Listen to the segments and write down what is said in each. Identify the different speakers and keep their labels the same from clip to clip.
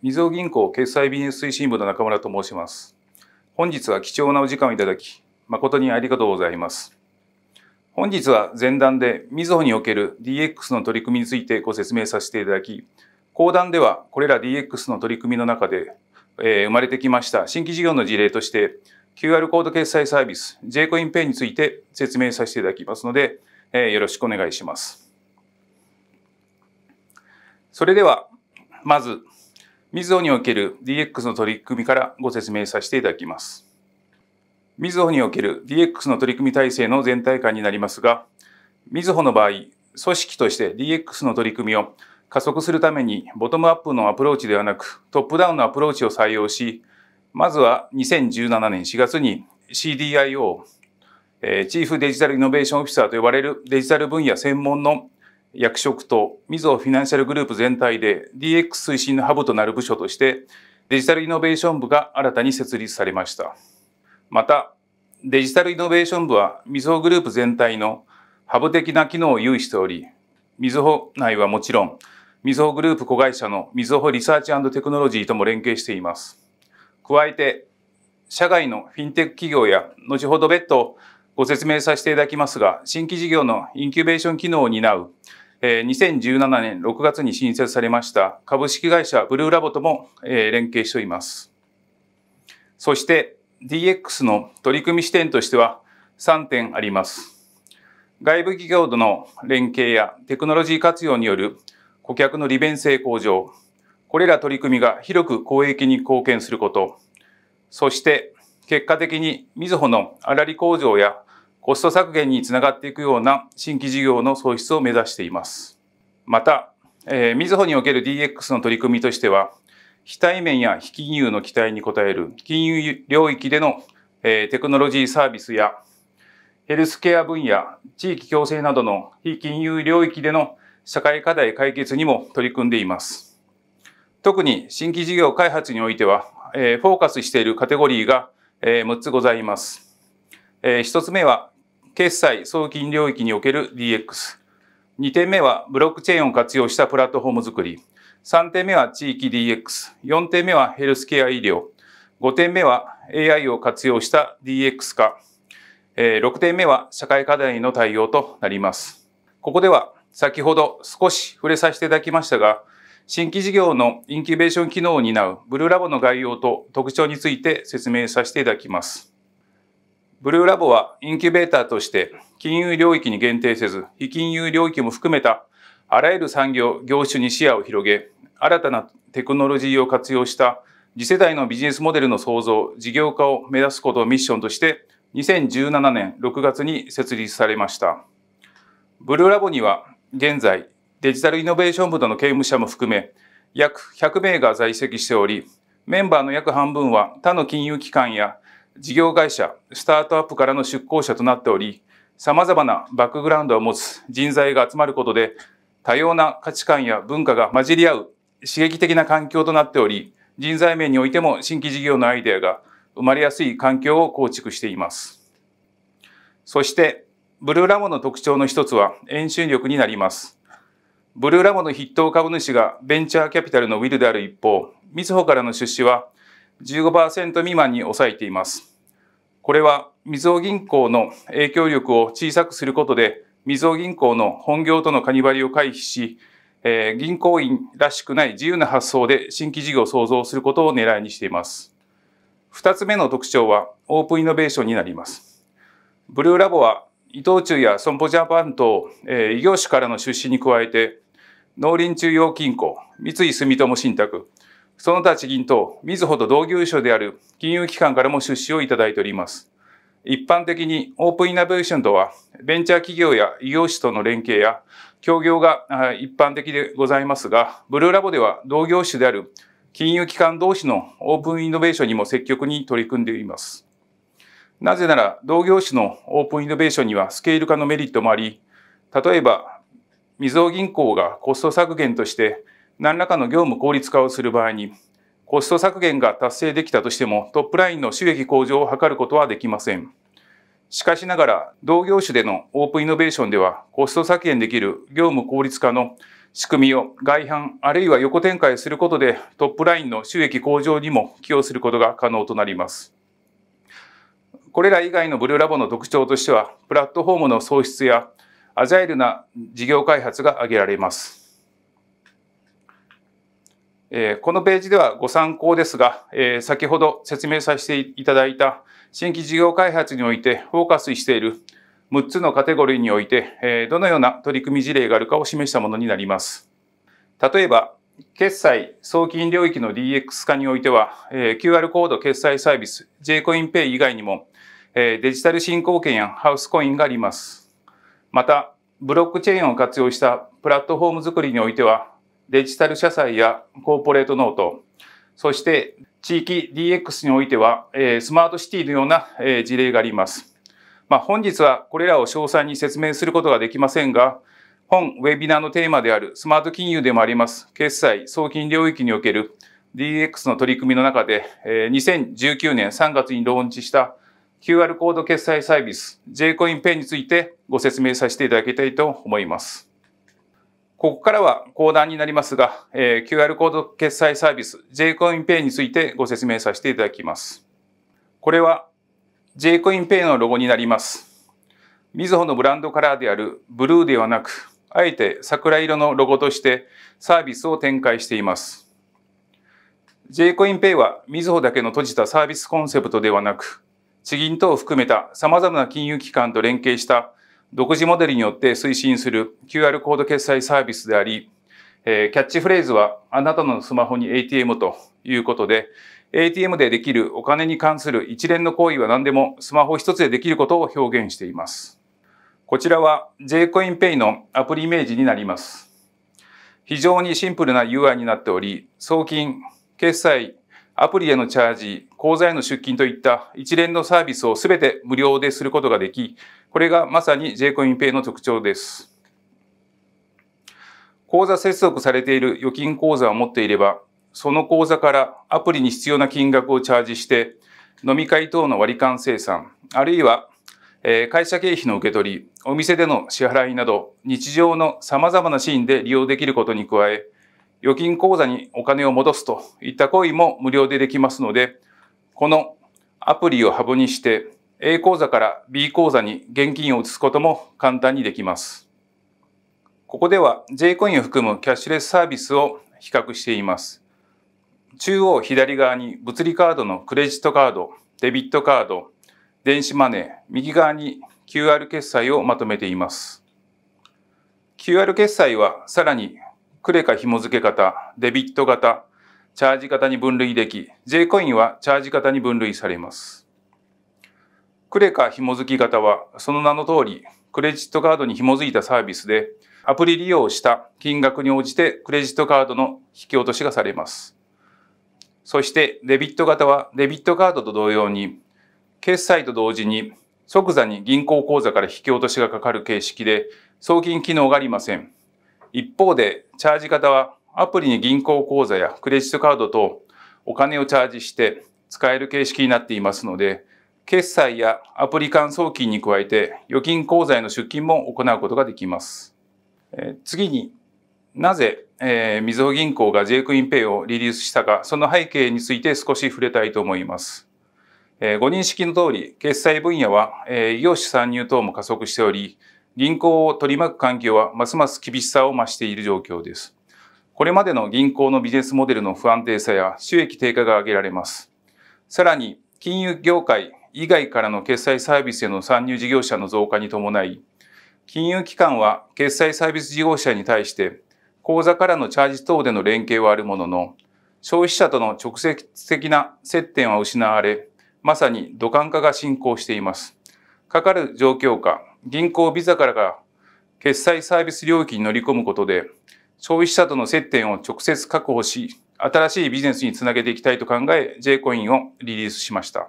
Speaker 1: みずほ銀行決済ビジネス推進部の中村と申します。本日は貴重なお時間をいただき、誠にありがとうございます。本日は前段でみずほにおける DX の取り組みについてご説明させていただき、後段ではこれら DX の取り組みの中で、えー、生まれてきました新規事業の事例として、QR コード決済サービス j コインペイについて説明させていただきますので、えー、よろしくお願いします。それでは、まずみずほにおける DX の取り組みからご説明させていただきます。みずほにおける DX の取り組み体制の全体感になりますが、みずほの場合、組織として DX の取り組みを加速するためにボトムアップのアプローチではなくトップダウンのアプローチを採用し、まずは2017年4月に CDIO、チーフデジタルイノベーションオフィサーと呼ばれるデジタル分野専門の役職とみずほフィナンシャルグループ全体で DX 推進のハブとなる部署としてデジタルイノベーション部が新たに設立されました。また、デジタルイノベーション部はみずほグループ全体のハブ的な機能を有しており、みずほ内はもちろん、みずほグループ子会社のみずほリサーチテクノロジーとも連携しています。加えて、社外のフィンテック企業や、後ほど別途、ご説明させていただきますが、新規事業のインキュベーション機能を担う、2017年6月に新設されました株式会社ブルーラボとも連携しております。そして DX の取り組み視点としては3点あります。外部企業との連携やテクノロジー活用による顧客の利便性向上、これら取り組みが広く公益に貢献すること、そして結果的にみずほの粗利工場やコスト削減につながっていくような新規事業の創出を目指しています。また、えー、みずほにおける DX の取り組みとしては、非対面や非金融の期待に応える金融領域での、えー、テクノロジーサービスやヘルスケア分野、地域共生などの非金融領域での社会課題解決にも取り組んでいます。特に新規事業開発においては、えー、フォーカスしているカテゴリーが、えー、6つございます。えー、1つ目は決済、送金領域における DX。2点目はブロックチェーンを活用したプラットフォームづくり。3点目は地域 DX。4点目はヘルスケア医療。5点目は AI を活用した DX 化。6点目は社会課題の対応となります。ここでは先ほど少し触れさせていただきましたが、新規事業のインキュベーション機能を担うブルーラボの概要と特徴について説明させていただきます。ブルーラボはインキュベーターとして金融領域に限定せず、非金融領域も含めたあらゆる産業、業種に視野を広げ、新たなテクノロジーを活用した次世代のビジネスモデルの創造、事業化を目指すことをミッションとして、2017年6月に設立されました。ブルーラボには現在、デジタルイノベーション部との刑務者も含め、約100名が在籍しており、メンバーの約半分は他の金融機関や事業会社、スタートアップからの出向者となっており、様々なバックグラウンドを持つ人材が集まることで、多様な価値観や文化が混じり合う刺激的な環境となっており、人材面においても新規事業のアイデアが生まれやすい環境を構築しています。そして、ブルーラモの特徴の一つは演習力になります。ブルーラモの筆頭株主がベンチャーキャピタルのウィルである一方、みずほからの出資は15%未満に抑えています。これはみずほ銀行の影響力を小さくすることで、みずほ銀行の本業とのカニバリを回避し、えー、銀行員らしくない自由な発想で新規事業を創造することを狙いにしています。二つ目の特徴はオープンイノベーションになります。ブルーラボは伊藤忠や損保ジャパン等、えー、異業種からの出資に加えて、農林中央金庫、三井住友信託、その他地銀等、みずほと同業種である金融機関からも出資をいただいております。一般的にオープンイノベーションとは、ベンチャー企業や異業種との連携や協業が一般的でございますが、ブルーラボでは同業種である金融機関同士のオープンイノベーションにも積極に取り組んでいます。なぜなら、同業種のオープンイノベーションにはスケール化のメリットもあり、例えば、みずほ銀行がコスト削減として何らかの業務効率化をする場合に、コスト削減が達成できたとしても、トップラインの収益向上を図ることはできません。しかしながら、同業種でのオープンイノベーションでは、コスト削減できる業務効率化の仕組みを外反あるいは横展開することで、トップラインの収益向上にも寄与することが可能となります。これら以外のブルーラボの特徴としては、プラットフォームの創出やアジャイルな事業開発が挙げられます。このページではご参考ですが、先ほど説明させていただいた新規事業開発においてフォーカスしている6つのカテゴリーにおいて、どのような取り組み事例があるかを示したものになります。例えば、決済、送金領域の DX 化においては、QR コード決済サービス J コインペイ以外にも、デジタル振興券やハウスコインがあります。また、ブロックチェーンを活用したプラットフォーム作りにおいては、デジタル社債やコーポレートノート、そして地域 DX においては、スマートシティのような事例があります。まあ、本日はこれらを詳細に説明することができませんが、本ウェビナーのテーマであるスマート金融でもあります、決済、送金領域における DX の取り組みの中で、2019年3月にローンチした QR コード決済サービス J コインペイについてご説明させていただきたいと思います。ここからは講談になりますが、えー、QR コード決済サービス j コイン Pay についてご説明させていただきます。これは j コイン Pay のロゴになります。みずほのブランドカラーであるブルーではなく、あえて桜色のロゴとしてサービスを展開しています。j コイン Pay はみずほだけの閉じたサービスコンセプトではなく、地銀等を含めた様々な金融機関と連携した独自モデルによって推進する QR コード決済サービスであり、えキャッチフレーズはあなたのスマホに ATM ということで、ATM でできるお金に関する一連の行為は何でもスマホ一つでできることを表現しています。こちらは j コイン Pay のアプリイメージになります。非常にシンプルな UI になっており、送金、決済、アプリへのチャージ、口座への出金といった一連のサービスをすべて無料ですることができ、これがまさに j コインペイの特徴です。口座接続されている預金口座を持っていれば、その口座からアプリに必要な金額をチャージして、飲み会等の割り勘生産、あるいは会社経費の受け取り、お店での支払いなど、日常の様々なシーンで利用できることに加え、預金口座にお金を戻すといった行為も無料でできますので、このアプリをハブにして A 口座から B 口座に現金を移すことも簡単にできます。ここでは J コインを含むキャッシュレスサービスを比較しています。中央左側に物理カードのクレジットカード、デビットカード、電子マネー、右側に QR 決済をまとめています。QR 決済はさらにクレカ紐付け型、デビット型、チャージ型に分類でき、J コインはチャージ型に分類されます。クレカ紐付き型は、その名の通り、クレジットカードに紐付いたサービスで、アプリ利用した金額に応じてクレジットカードの引き落としがされます。そしてデビット型はデビットカードと同様に、決済と同時に即座に銀行口座から引き落としがかかる形式で、送金機能がありません。一方で、チャージ型はアプリに銀行口座やクレジットカードとお金をチャージして使える形式になっていますので、決済やアプリ間送金に加えて預金口座への出金も行うことができます。次になぜ、えー、みずほ銀行が J クインペイをリリースしたか、その背景について少し触れたいと思います。えー、ご認識の通り、決済分野は、えー、異業種参入等も加速しており、銀行を取り巻く環境はますます厳しさを増している状況です。これまでの銀行のビジネスモデルの不安定さや収益低下が挙げられます。さらに、金融業界以外からの決済サービスへの参入事業者の増加に伴い、金融機関は決済サービス事業者に対して口座からのチャージ等での連携はあるものの、消費者との直接的な接点は失われ、まさに土管化が進行しています。かかる状況下、銀行ビザからが決済サービス領域に乗り込むことで、消費者との接点を直接確保し、新しいビジネスにつなげていきたいと考え、J コインをリリースしました。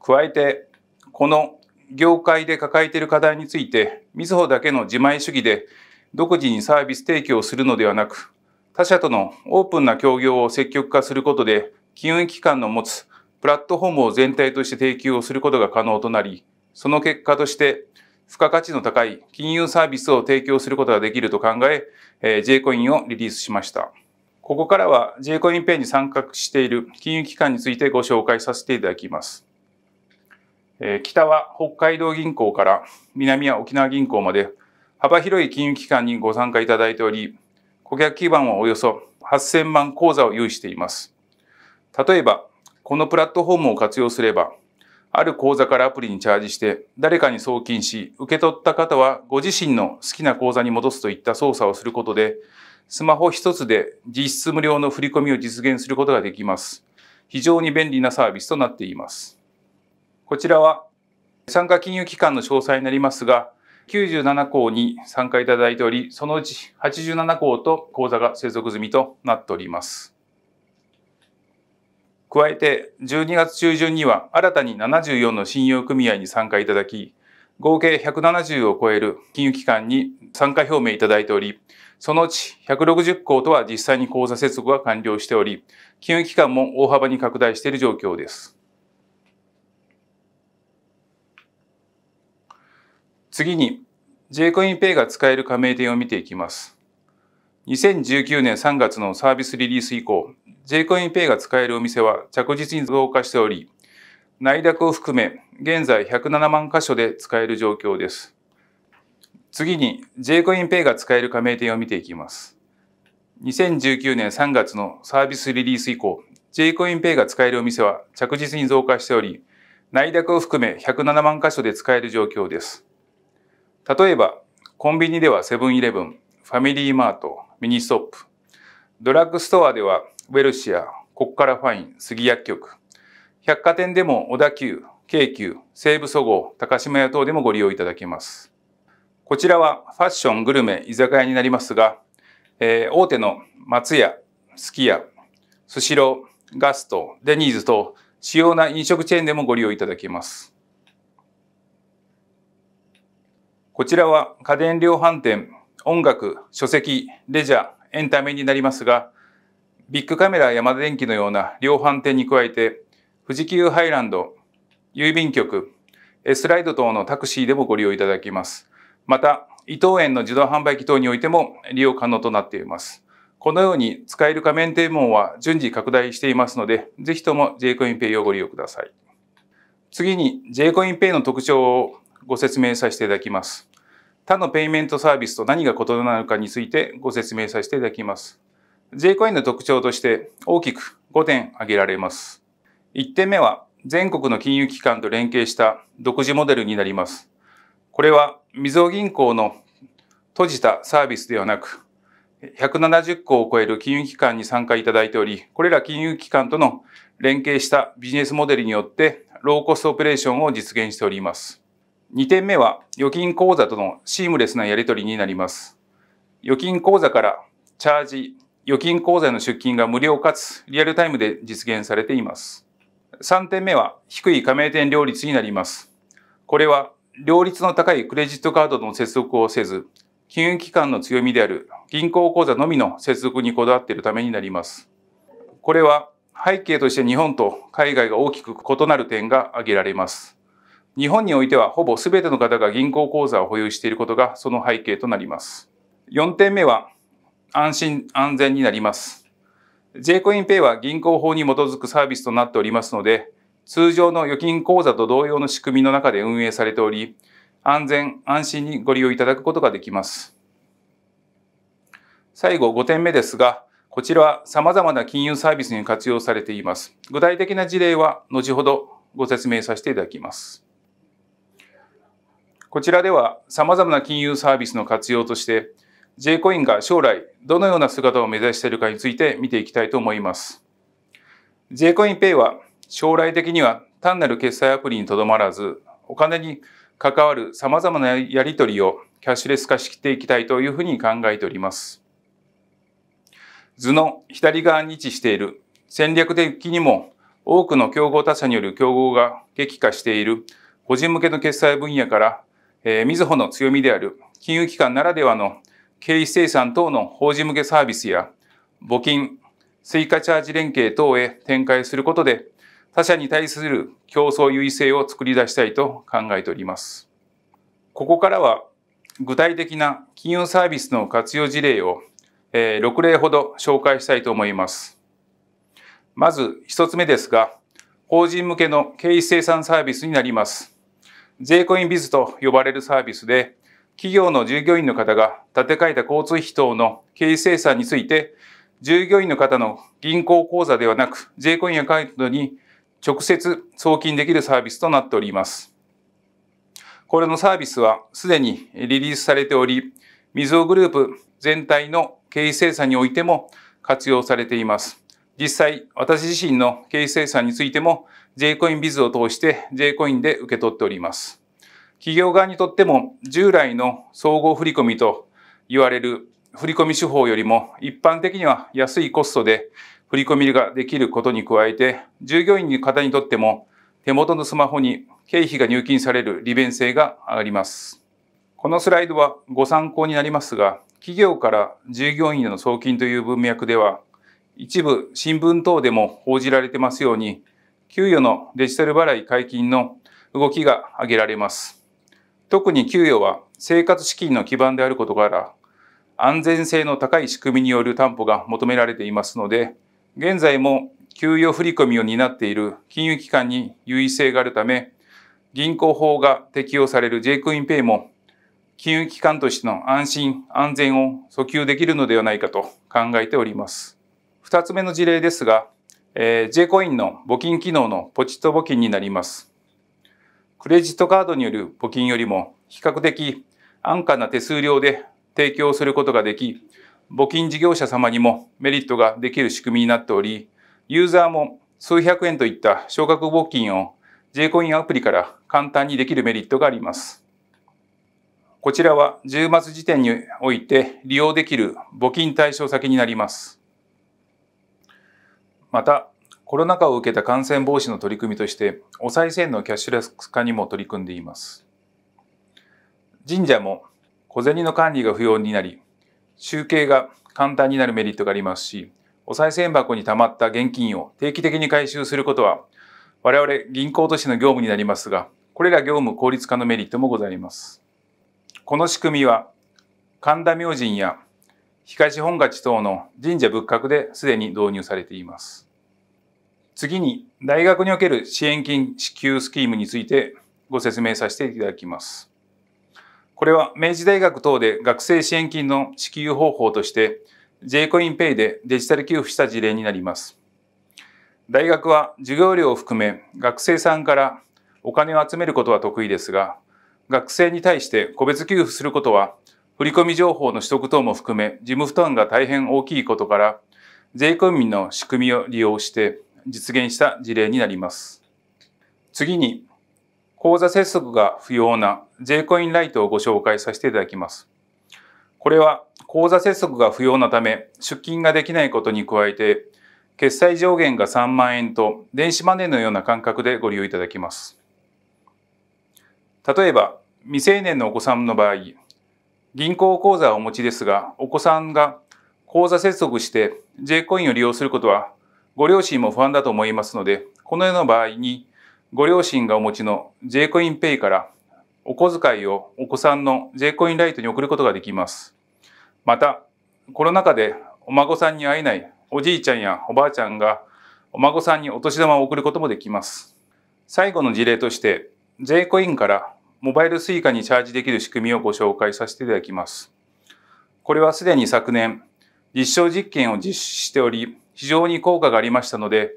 Speaker 1: 加えて、この業界で抱えている課題について、みずほだけの自前主義で独自にサービス提供するのではなく、他社とのオープンな協業を積極化することで、金融機関の持つプラットフォームを全体として提供することが可能となり、その結果として、付加価値の高い金融サービスを提供することができると考え、J コインをリリースしました。ここからは J コインペイに参画している金融機関についてご紹介させていただきます。北は北海道銀行から南は沖縄銀行まで幅広い金融機関にご参加いただいており、顧客基盤はおよそ8000万口座を有しています。例えば、このプラットフォームを活用すれば、ある口座からアプリにチャージして、誰かに送金し、受け取った方はご自身の好きな口座に戻すといった操作をすることで、スマホ一つで実質無料の振り込みを実現することができます。非常に便利なサービスとなっています。こちらは、参加金融機関の詳細になりますが、97校に参加いただいており、そのうち87校と口座が接続済みとなっております。加えて12月中旬には新たに74の信用組合に参加いただき、合計170を超える金融機関に参加表明いただいており、そのうち160校とは実際に口座接続が完了しており、金融機関も大幅に拡大している状況です。次に、J コインペイが使える加盟店を見ていきます。2019年3月のサービスリリース以降、J コインペイが使えるお店は着実に増加しており、内諾を含め現在107万箇所で使える状況です。次に J コインペイが使える加盟店を見ていきます。2019年3月のサービスリリース以降、J コインペイが使えるお店は着実に増加しており、内諾を含め107万箇所で使える状況です。例えば、コンビニではセブンイレブン、ファミリーマート、ミニストップ。ドラッグストアではウェルシア、コッカラファイン、杉薬局。百貨店でも小田急、京急、西武総合、高島屋等でもご利用いただけます。こちらはファッション、グルメ、居酒屋になりますが、えー、大手の松屋、すき家、スシロー、ガスト、デニーズと主要な飲食チェーンでもご利用いただけます。こちらは家電量販店、音楽、書籍、レジャー、エンタメになりますが、ビッグカメラ山田電機のような量販店に加えて、富士急ハイランド、郵便局、S ライド等のタクシーでもご利用いただきます。また、伊藤園の自動販売機等においても利用可能となっています。このように使える加面店門は順次拡大していますので、ぜひとも J コインペイをご利用ください。次に J コインペイの特徴をご説明させていただきます。他のペイメントサービスと何が異なるかについてご説明させていただきます。Jcoin の特徴として大きく5点挙げられます。1点目は全国の金融機関と連携した独自モデルになります。これはみずほ銀行の閉じたサービスではなく、170個を超える金融機関に参加いただいており、これら金融機関との連携したビジネスモデルによってローコストオペレーションを実現しております。2点目は預金口座とのシームレスなやり取りになります。預金口座からチャージ、預金口座の出金が無料かつリアルタイムで実現されています。3点目は低い加盟店料率になります。これは両立の高いクレジットカードとの接続をせず、金融機関の強みである銀行口座のみの接続にこだわっているためになります。これは背景として日本と海外が大きく異なる点が挙げられます。日本においてはほぼ全ての方が銀行口座を保有していることがその背景となります。4点目は安心安全になります。J コインペイは銀行法に基づくサービスとなっておりますので、通常の預金口座と同様の仕組みの中で運営されており、安全安心にご利用いただくことができます。最後5点目ですが、こちらは様々な金融サービスに活用されています。具体的な事例は後ほどご説明させていただきます。こちらでは様々な金融サービスの活用として J コインが将来どのような姿を目指しているかについて見ていきたいと思います。J コインペイは将来的には単なる決済アプリにとどまらずお金に関わる様々なやり取りをキャッシュレス化していきたいというふうに考えております。図の左側に位置している戦略的にも多くの競合他社による競合が激化している個人向けの決済分野からえー、みずほの強みである金融機関ならではの経費生産等の法人向けサービスや募金、追加チャージ連携等へ展開することで他社に対する競争優位性を作り出したいと考えております。ここからは具体的な金融サービスの活用事例を6例ほど紹介したいと思います。まず1つ目ですが、法人向けの経費生産サービスになります。税コインビズと呼ばれるサービスで、企業の従業員の方が立て替えた交通費等の経費精算について、従業員の方の銀行口座ではなく税コインアカウントに直接送金できるサービスとなっております。これのサービスはすでにリリースされており、みずほグループ全体の経費精産においても活用されています。実際、私自身の経費生産についても J コインビズを通して J コインで受け取っております。企業側にとっても従来の総合振込と言われる振込手法よりも一般的には安いコストで振込ができることに加えて、従業員の方にとっても手元のスマホに経費が入金される利便性が上がります。このスライドはご参考になりますが、企業から従業員への送金という文脈では、一部新聞等でも報じられてますように、給与のデジタル払い解禁の動きが挙げられます。特に給与は生活資金の基盤であることから、安全性の高い仕組みによる担保が求められていますので、現在も給与振込を担っている金融機関に優位性があるため、銀行法が適用される J クインペイも、金融機関としての安心・安全を訴求できるのではないかと考えております。2つ目の事例ですが、えー、J コインの募金機能のポチッと募金になります。クレジットカードによる募金よりも比較的安価な手数料で提供することができ、募金事業者様にもメリットができる仕組みになっており、ユーザーも数百円といった少額募金を J コインアプリから簡単にできるメリットがあります。こちらは10月時点において利用できる募金対象先になります。また、コロナ禍を受けた感染防止の取り組みとして、お賽銭のキャッシュレス化にも取り組んでいます。神社も小銭の管理が不要になり、集計が簡単になるメリットがありますし、お賽銭箱にたまった現金を定期的に回収することは、我々銀行都市の業務になりますが、これら業務効率化のメリットもございます。この仕組みは、神田明神や東本勝等の神社仏閣で既に導入されています。次に、大学における支援金支給スキームについてご説明させていただきます。これは明治大学等で学生支援金の支給方法として J コインペイでデジタル給付した事例になります。大学は授業料を含め学生さんからお金を集めることは得意ですが、学生に対して個別給付することは振込情報の取得等も含め事務負担が大変大きいことから、税込みの仕組みを利用して実現した事例になります。次に、口座接続が不要な税コインライトをご紹介させていただきます。これは口座接続が不要なため出金ができないことに加えて、決済上限が3万円と電子マネーのような感覚でご利用いただきます。例えば、未成年のお子さんの場合、銀行口座をお持ちですが、お子さんが口座接続して J コインを利用することは、ご両親も不安だと思いますので、このような場合に、ご両親がお持ちの J コインペイからお小遣いをお子さんの J コインライトに送ることができます。また、コロナ禍でお孫さんに会えないおじいちゃんやおばあちゃんがお孫さんにお年玉を送ることもできます。最後の事例として、J コインからモバイル suica にチャージできる仕組みをご紹介させていただきます。これはすでに昨年、実証実験を実施しており、非常に効果がありましたので、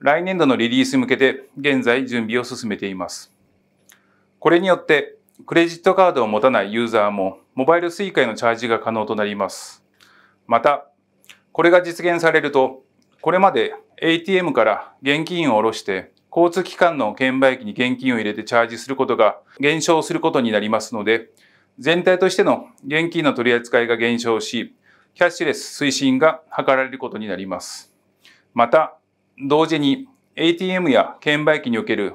Speaker 1: 来年度のリリース向けて現在準備を進めています。これによって、クレジットカードを持たないユーザーも、モバイル suica へのチャージが可能となります。また、これが実現されると、これまで ATM から現金を下ろして、交通機関の券売機に現金を入れてチャージすることが減少することになりますので、全体としての現金の取り扱いが減少し、キャッシュレス推進が図られることになります。また、同時に ATM や券売機における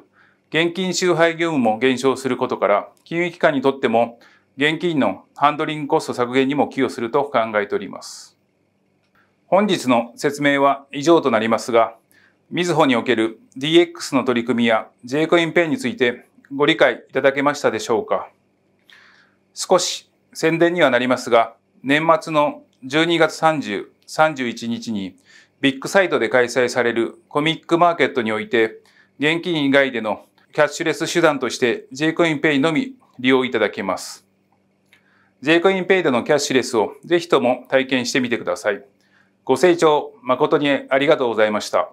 Speaker 1: 現金集配業務も減少することから、金融機関にとっても現金のハンドリングコスト削減にも寄与すると考えております。本日の説明は以上となりますが、みずほにおける DX の取り組みや J コインペイについてご理解いただけましたでしょうか少し宣伝にはなりますが、年末の12月30、31日にビッグサイトで開催されるコミックマーケットにおいて、現金以外でのキャッシュレス手段として J コインペイのみ利用いただけます。J コインペイでのキャッシュレスをぜひとも体験してみてください。ご清聴誠にありがとうございました。